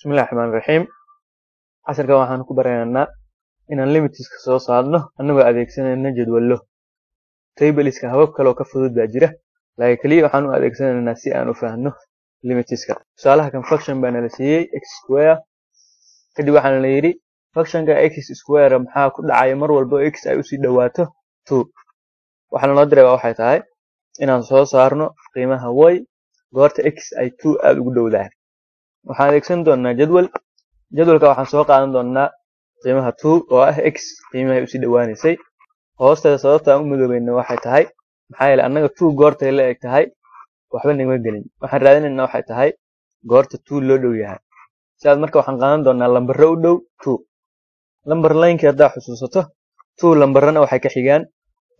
bismillahi raxmaan raxiim casharka waxaan ku baraynaa inaan limitiska soo saarno annagoo adeegsanayna jadwallo tableska habab kaleoo ka fudud baa jira laakiin keliya waxaan u adeegsanaynaa si aan u fahamno limitiska tusaalaha kan function baa nala siiyey x square kadib waxaa nala yidhi functionka x square maxaa ku dhacaya mar walbo x ay usii dhowaato two waxaa naloo diray baa waxay tahay inaan soo saarno qiimaha way goorta x ay two aada ugu dhowdahay waxaan adeegsan doonaa jadwal jadwalka waxaan soo qaadan doonaa qiimaha two oo ah x qiimahay usii dhawaaneysay hoosteeda sababta aan u madoobeynay waxay tahay maxaa yeeley annaga two goortay la eg tahay waxba nagma gelin waxaan raadinaynaa waxay tahay goorta two loo dhow yahay sidaas marka waxaan qaadan doonaa lambaro u dhow two lamber linekii haddaa xusuusato two lambarana waxay ka xigaan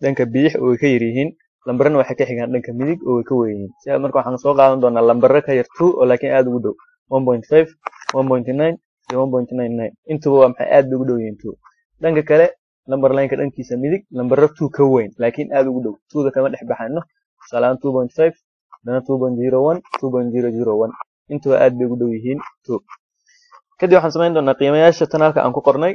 dhanka bidix oo way ka yaryihiin lambarana waxay ka xigaan dhanka midig oo way ka weeyihiin sidaas marka waxaan soo qaadan doonaa lambaro ka yar two oo laakiin aada ugu dhow intuba waa maxay aad ugu dhow two dhanka kale number lineka dhankiisa midig numbaro two ka weyn laakiin aad ugu dhow two da kama dhex baxayno tusaale two point five dana two point zero one two point zero zero one intuba aad bay ugu dhow yihiin two kadib waxaan samayn doonaa qiimayaasha tanaalka aan ku qornay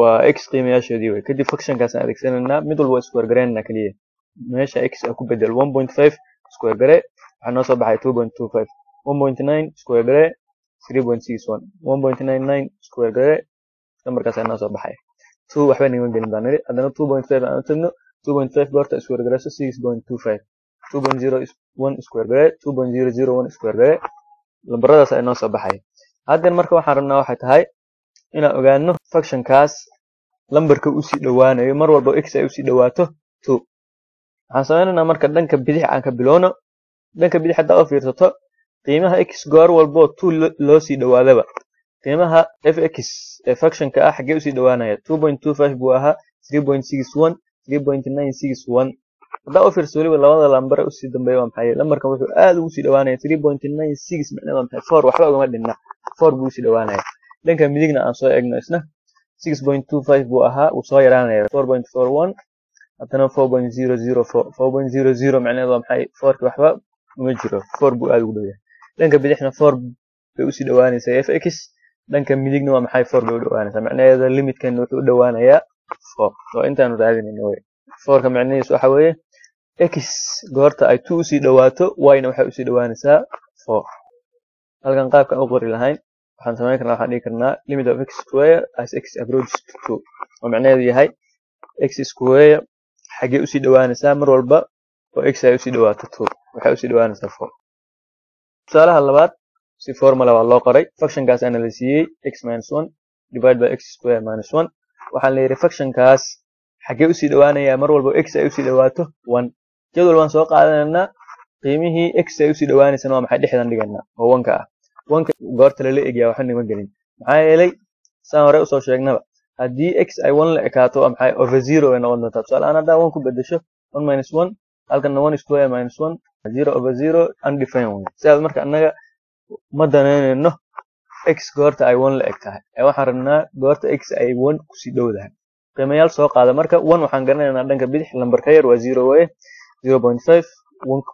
waa x qiimayaashoodii wey kadib functionkaasaan adeegsanaynaa mid walba square gareynana keliya meesha x a ku bedel one point five square gare waxaa noo soo baxay two point two five one point nine square gare square gae nambarkaas anaa soo baxay two waxba nagama gelin baan niri haddana two point five aan tagno two point five barta square gareyso six point two five two point zero one square gae two point zero zero one square gae lambaradaas anoo soo baxay haddan marka waxaan rabnaa waxay tahay inaan ogaano functionkaas lambarka usii dhowaanayo mar walba x ay usii dhowaato two waxaan sameynaynaa marka dhanka bidix aan ka bilowno dhanka bidix haddaa u fiirsato qiimaha x goor walboo two loo sii dhowaadaba qiimaha x ee factionka ah xaggee usii dhowaanaya two point two five buu ahaa three point six one three point nine six one haddaa u fiirso weliba labada lambare usii dambeeya waa maxay lambarkan wuxuu aad ugu sii dhowaanaya three point nine six macnaheed waa maxay four waxba ugama dhinna four buu usii dhowaanaya dhanka midigna aan soo eegno isna six point two five buu ahaa wuu soo yaraanaya four point four one haddana four point zero zero four four point zero zero macnaheed waa maxay fourki waxba uma jiro four buu aad ugu dhow yahay dhanka bidixna for bay usii dhawaanaysaa f x dhanka midigna waa maxay for bay u macnaheeda limitkan wuxuu u dhawaanayaa for waa intaanu raadinayno wey forka macnahiisu waxa weeye x goorta ay two usii dhawaato yna waxay usii dhawaanaysaa for halkan qaabkan u qori lahayn waxaan samayn karnaa waxaan dhihi karnaa limit of x square as x approaches to two oo macnaheedu yahay x square xagee usii dhawaanaysaa mar walba oo x ay usii dhawaato two waxay usii dhawaanaysaa four tusaalaha labaad si formula waa loo qoray functionkaas aana la siiyey x minus one divided by x square minus one waxaan la functionkaas xaggee usii dhowaanayaa mar walba x ay usii dhowaato one jadwal waan soo qaadanaynaa qiimihii x ay usii dhowaanaysana waa maxay dhexdan dhigaynaa oo wanka ah wanka goorta lala egyaa waxba nima gelin maxaa yeelay saan hore usoo sheegnaba haddii x ay one la ekaato maxay over zero ay noqon doontaa tusaaleaan haddaa one ku bedesho one minus one halkana marka anaga ma danaynayno x goorta ay la eg tahay ee waxaan rabnaa goorta x ay kusii dhowdahay qiimayaal soo qaada marka waxaan garanaynaa dhanka bidix lambarka yar waa zerowaye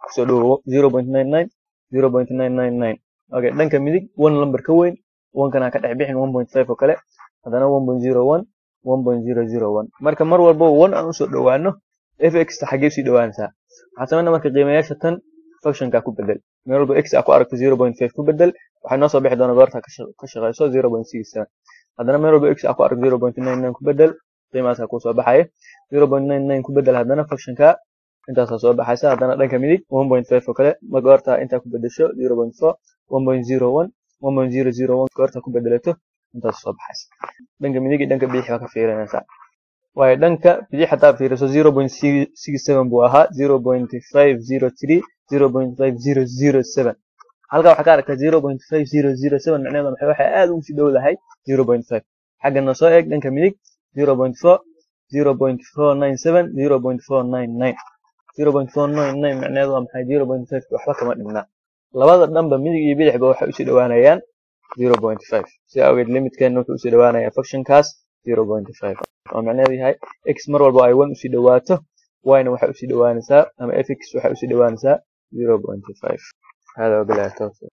kusoo dhowowo okay dhanka midig one lambar ka weyn onkana ka dhex bixin one point five oo kale haddana one point zero one one point zero zero one marka mar walba one aan usoo dhowaano f x ta xaggee sii dhowaanaysaa waxaan samayna marka qiimayaasha tan functionka ku bedel meel walba x a ku aragta zero point five ku bedel waxay noo soo bixi doona barta ka shaqeyso zero point six seven haddana meel walba x a ku aragta zero point nine nine ku bedel qiimahaasaa kusoo baxaya zero point nine nine ku bedel haddana functionka intaasaa soo baxaysa haddana dhanka midig one point five oo kale ma goorta intaa ku bedesho zero point four one point zero one one point zero zero one goorta ku bedelato intaas soo baxaysa dhanka midigi dhanka bixi baa ka fiirinaysaa waayo dhanka bidix hadaa fiiriso zero point six seven buu ahaa zero point five zero three zero point five zero zero seven halkaa waxaa ka arkaa zero point five zero zero seven macnaheeda maxay waxay aad ugu sii dhow lahay zero point five xaggana soo eeg dhanka midig zero point four zero point four nine seven zero point four nine nine zero point four nine nine macnaheedu waa maxay zero point five waxba kama dhimnaa labada dhanba midig iyo bidixba waxay usii dhowaanayaan zero point five si awgeed limitkeena wuxuu usii dhowaanayaa functionkaas 0.5 x مرة y1 وشي دواته y نوحة وشي دوانسا أما fx وحة وشي دوانسا 0.5 هذا هو بلا توفير